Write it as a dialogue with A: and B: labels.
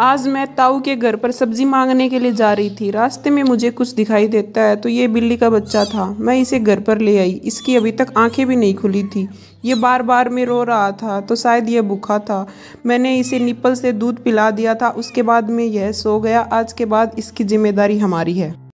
A: आज मैं ताऊ के घर पर सब्जी मांगने के लिए जा रही थी रास्ते में मुझे कुछ दिखाई देता है तो ये बिल्ली का बच्चा था मैं इसे घर पर ले आई इसकी अभी तक आंखें भी नहीं खुली थी ये बार बार में रो रहा था तो शायद यह भूखा था मैंने इसे निप्पल से दूध पिला दिया था उसके बाद में यह सो गया आज के बाद इसकी जिम्मेदारी हमारी है